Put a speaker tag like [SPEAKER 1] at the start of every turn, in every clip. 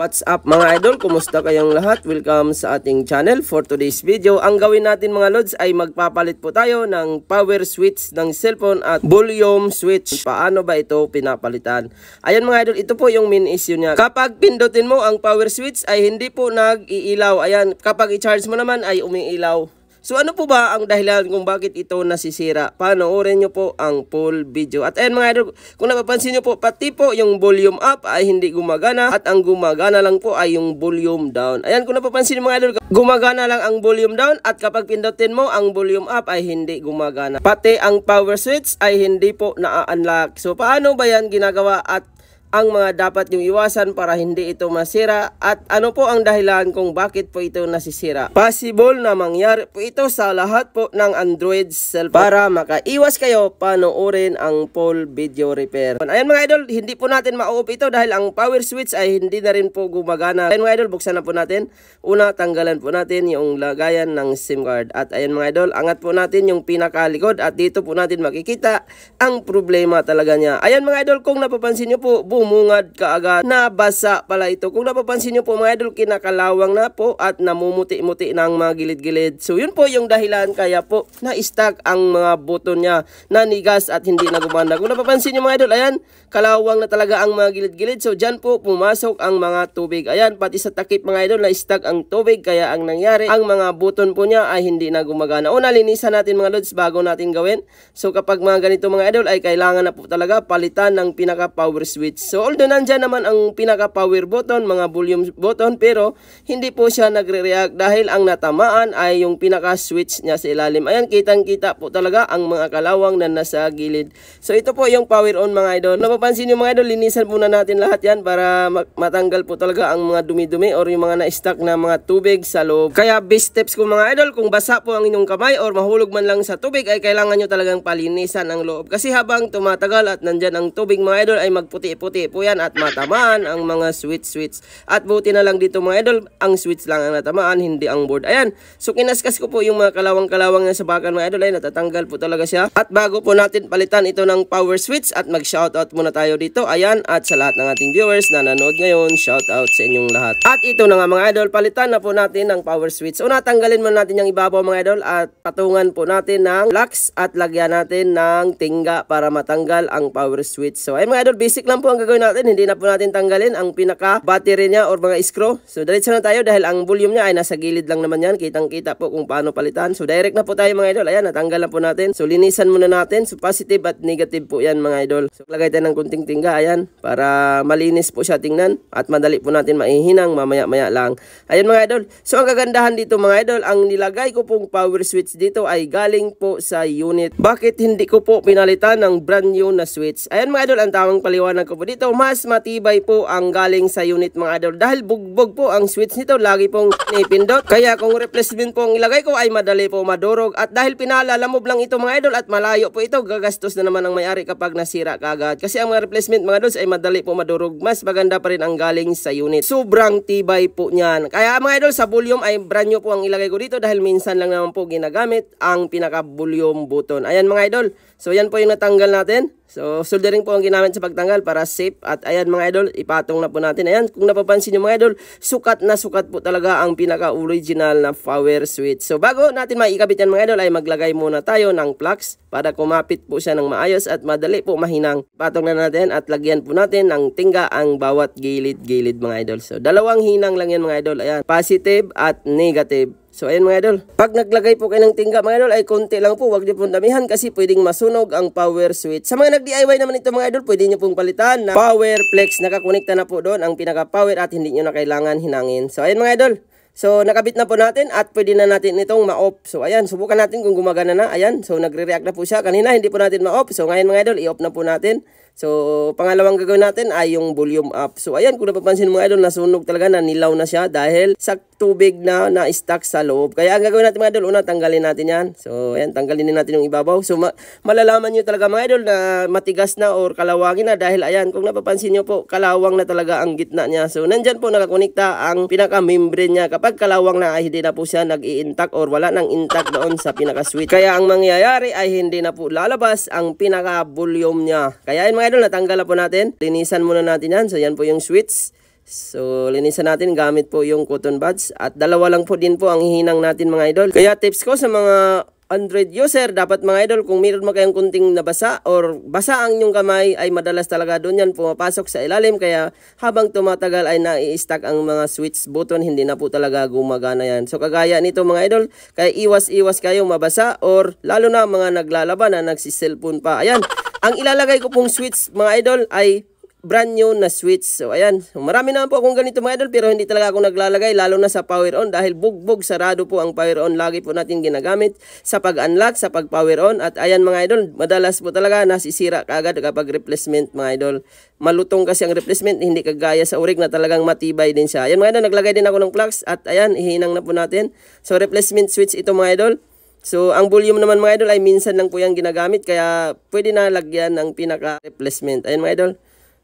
[SPEAKER 1] What's up mga idol? Kumusta kayong lahat? Welcome sa ating channel for today's video. Ang gawin natin mga lods ay magpapalit po tayo ng power switch ng cellphone at volume switch. Paano ba ito pinapalitan? Ayan mga idol, ito po yung main issue niya. Kapag pindutin mo ang power switch ay hindi po nag-iilaw. Ayan, kapag i-charge mo naman ay umiilaw. So ano po ba ang dahilan kung bakit ito nasisira? Panoorin nyo po ang full video. At ayan mga idol, kung napapansin nyo po, pati po yung volume up ay hindi gumagana at ang gumagana lang po ay yung volume down. Ayan kung napapansin nyo mga idol, gumagana lang ang volume down at kapag pindutin mo, ang volume up ay hindi gumagana. Pati ang power switch ay hindi po na-unlock. So paano ba yan ginagawa at ang mga dapat niyong iwasan para hindi ito masira at ano po ang dahilan kung bakit po ito nasisira. Possible na mangyari po ito sa lahat po ng Android cellphone para makaiwas kayo panoorin ang full video repair. Ayan mga idol, hindi po natin ma-off ito dahil ang power switch ay hindi na rin po gumagana. Ayan mga idol, buksan na po natin. Una, tanggalan po natin yung lagayan ng SIM card. At ayan mga idol, angat po natin yung pinakalikod at dito po natin makikita ang problema talaga niya. Ayan mga idol, kung napapansin niyo po, bumungad kaagad. Nabasa pala ito. Kung napapansin nyo po mga idol, kinakalawang na po at namumuti-muti na ang mga gilid-gilid. So yun po yung dahilan kaya po na-stack ang mga buton niya na nigas at hindi na gumanda. Kung napapansin nyo mga idol, ayan, kalawang na talaga ang mga gilid-gilid. So dyan po pumasok ang mga tubig. Ayan, pati sa takip mga idol, na-stack ang tubig kaya ang nangyari, ang mga buton po niya ay hindi na gumagana. Una, linisan natin mga lods bago natin gawin. So kapag mga ganito mga idol ay kailangan na po talaga palitan ng pinaka power switch So although nandyan naman ang pinaka power button, mga volume button pero hindi po siya nagre-react dahil ang natamaan ay yung pinaka switch niya sa ilalim. Ayan kitang kita po talaga ang mga kalawang na nasa gilid. So ito po yung power on mga idol. Napapansin nyo mga idol, linisan muna natin lahat yan para matanggal po talaga ang mga dumi-dumi or yung mga na-stuck na mga tubig sa loob. Kaya best tips ko mga idol, kung basa po ang inyong kamay or mahulog man lang sa tubig ay kailangan nyo talagang palinisan ang loob. Kasi habang tumatagal at nandyan ang tubig mga idol ay magputi-puti konti po yan at matamaan ang mga sweets-sweets. At buti na lang dito mga idol, ang sweets lang ang natamaan, hindi ang board. Ayan, so kinaskas ko po yung mga kalawang-kalawang na sabakan mga idol ay natatanggal po talaga siya. At bago po natin palitan ito ng power switch at mag-shoutout muna tayo dito. Ayan, at sa lahat ng ating viewers na nanood ngayon, shoutout sa inyong lahat. At ito na nga mga idol, palitan na po natin ng power switch. Una, tanggalin muna natin yung ibabaw mga idol at patungan po natin ng locks at lagyan natin ng tinga para matanggal ang power switch. So ay mga idol, basic lang po ang gagawin gagawin natin, hindi na po natin tanggalin ang pinaka battery niya or mga screw. So diretso na tayo dahil ang volume niya ay nasa gilid lang naman yan. Kitang kita po kung paano palitan. So direct na po tayo mga idol. Ayan, natanggal na po natin. So linisan muna natin. So positive at negative po yan mga idol. So lagay tayo ng kunting tinga, Ayan, para malinis po siya tingnan. At madali po natin maihinang mamaya-maya lang. Ayan mga idol. So ang kagandahan dito mga idol, ang nilagay ko pong power switch dito ay galing po sa unit. Bakit hindi ko po pinalitan ng brand new na switch? Ayan mga idol, ang tamang paliwanag ko po dito nito mas matibay po ang galing sa unit mga idol dahil bugbog po ang switch nito lagi pong nipindot kaya kung replacement po ang ilagay ko ay madali po madurog at dahil pinalalamove lang ito mga idol at malayo po ito gagastos na naman ang may-ari kapag nasira kagad kasi ang mga replacement mga idol ay madali po madurog mas maganda pa rin ang galing sa unit sobrang tibay po niyan kaya mga idol sa volume ay brand new po ang ilagay ko dito dahil minsan lang naman po ginagamit ang pinaka volume button ayan mga idol so yan po yung natanggal natin So, soldering po ang ginamit sa pagtanggal para safe. At ayan mga idol, ipatong na po natin. Ayan, kung napapansin nyo mga idol, sukat na sukat po talaga ang pinaka-original na power switch. So, bago natin maikabit yan mga idol, ay maglagay muna tayo ng plugs para kumapit po siya ng maayos at madali po mahinang. Patong na natin at lagyan po natin ng tingga ang bawat gilid-gilid mga idol. So, dalawang hinang lang yan mga idol. Ayan, positive at negative. So ayun mga idol, pag naglagay po kayo ng tingga mga idol ay konti lang po, wag niyo pong damihan kasi pwedeng masunog ang power switch. Sa mga nag-DIY naman ito mga idol, pwede niyo pong palitan na power flex, nakakonekta na po doon ang pinaka-power at hindi niyo na kailangan hinangin. So ayun mga idol, So, nakabit na po natin at pwede na natin itong ma-off. So, ayan, subukan natin kung gumagana na. Ayan, so nagre-react na po siya. Kanina, hindi po natin ma-off. So, ngayon mga idol, i-off na po natin. So, pangalawang gagawin natin ay yung volume up. So, ayan, kung napapansin mo mga idol, nasunog talaga na nilaw na siya dahil sa tubig na na-stack sa loob. Kaya ang gagawin natin mga idol, una, tanggalin natin yan. So, ayan, tanggalin din natin yung ibabaw. So, ma malalaman nyo talaga mga idol na matigas na or kalawagin na dahil ayan, kung napapansin nyo po, kalawang na talaga ang gitna niya. So, nandyan po nakakonekta ang pinaka-membrane niya. Kapag kalawang na ay hindi na po siya nag-i-intact or wala nang intact doon sa pinaka sweet Kaya ang mangyayari ay hindi na po lalabas ang pinaka-volume niya. Kaya yun mga idol, natanggal po natin. Linisan muna natin yan. So, yan po yung switch. So, linisan natin gamit po yung cotton buds. At dalawa lang po din po ang hihinang natin mga idol. Kaya tips ko sa mga Android user, dapat mga idol, kung mayroon mo kayong kunting nabasa or basa ang inyong kamay, ay madalas talaga doon yan pumapasok sa ilalim. Kaya habang tumatagal ay nai-stack ang mga switch button, hindi na po talaga gumagana yan. So kagaya nito mga idol, kaya iwas-iwas kayong mabasa or lalo na mga naglalaban na nagsiselfon pa. Ayan, ang ilalagay ko pong switch mga idol ay brand new na switch. So ayan, marami naman po akong ganito mga idol pero hindi talaga ako naglalagay lalo na sa power on dahil bugbog sarado po ang power on. Lagi po natin ginagamit sa pag-unlock, sa pag-power on at ayan mga idol, madalas po talaga nasisira agad kapag replacement mga idol. Malutong kasi ang replacement, hindi kagaya sa urig na talagang matibay din siya. Ayan mga idol, naglagay din ako ng plugs at ayan, ihinang na po natin. So replacement switch ito mga idol. So, ang volume naman mga idol ay minsan lang po yung ginagamit kaya pwede na lagyan ng pinaka-replacement. Ayan mga idol.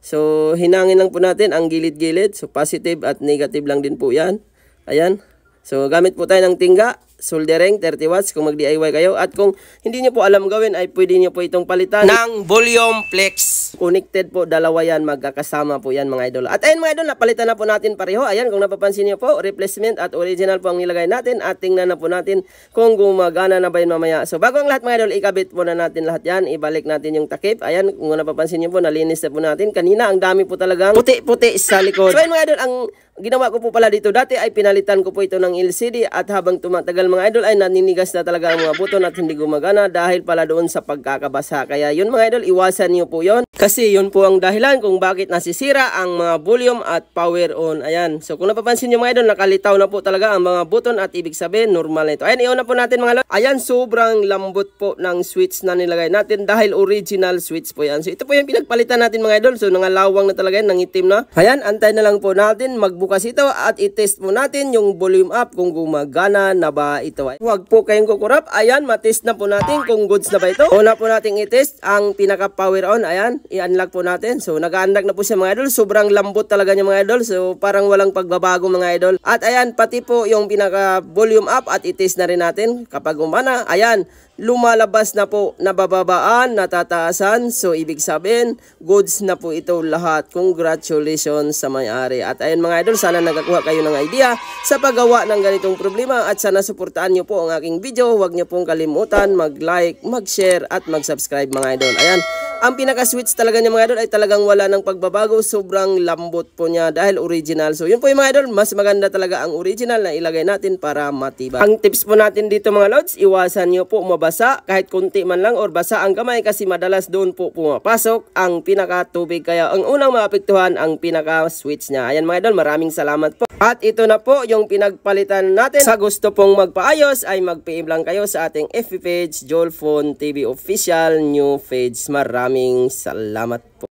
[SPEAKER 1] So, hinangin lang po natin ang gilid-gilid. So, positive at negative lang din po yan. Ayan. So, gamit po tayo ng tingga, soldering, 30 watts kung mag-DIY kayo. At kung hindi nyo po alam gawin ay pwede nyo po itong palitan ng volume flex connected po, dalawa yan, magkakasama po yan mga idol. At ayun mga idol, napalitan na po natin pareho. Ayan, kung napapansin niyo po, replacement at original po ang nilagay natin. At tingnan na po natin kung gumagana na ba yun mamaya. So bago ang lahat mga idol, ikabit po na natin lahat yan. Ibalik natin yung takip. Ayan, kung napapansin niyo po, nalinis na po natin. Kanina, ang dami po talagang puti-puti sa likod. So ayun mga idol, ang ginawa ko po pala dito dati ay pinalitan ko po ito ng LCD at habang tumatagal mga idol ay naninigas na talaga ang mga buton at hindi gumagana dahil pala doon sa pagkakabasa. Kaya yun mga idol, iwasan niyo po yun kasi yun po ang dahilan kung bakit nasisira ang mga volume at power on. Ayan. So kung napapansin nyo mga idol, nakalitaw na po talaga ang mga button at ibig sabihin normal na ito. Ayan, iuna po natin mga idol. Ayan, sobrang lambot po ng switch na nilagay natin dahil original switch po yan. So ito po yung pinagpalitan natin mga idol. So nangalawang na talaga yan, nangitim na. Ayan, antay na lang po natin magbukas ito at itest po natin yung volume up kung gumagana na ba ito. Ayan. Huwag po kayong kukurap. Ayan, matest na po natin kung goods na ba ito. Una po natin itest ang pinaka power on. Ayan i-unlock po natin. So nag-unlock na po siya mga idol. Sobrang lambot talaga niya mga idol. So parang walang pagbabago mga idol. At ayan pati po yung pinaka volume up at i-test na rin natin kapag umana. Ayan lumalabas na po nabababaan, natataasan. So ibig sabihin goods na po ito lahat. Congratulations sa may-ari. At ayan mga idol sana nagkakuha kayo ng idea sa paggawa ng ganitong problema at sana suportahan niyo po ang aking video. Huwag niyo pong kalimutan mag-like, mag-share at mag-subscribe mga idol. Ayan. Ang pinaka-switch talaga niya mga idol ay talagang wala ng pagbabago. Sobrang lambot po niya dahil original. So yun po yung mga idol, mas maganda talaga ang original na ilagay natin para matibay. Ang tips po natin dito mga lords, iwasan niyo po mabasa kahit konti man lang or basa ang kamay kasi madalas doon po pumapasok ang pinaka-tubig. Kaya ang unang maapektuhan ang pinaka-switch niya. Ayan mga idol, maraming salamat po. At ito na po yung pinagpalitan natin. Sa gusto pong magpaayos ay mag-PM lang kayo sa ating FB page, Jolfon TV Official New Page. Maraming Maraming salamat po.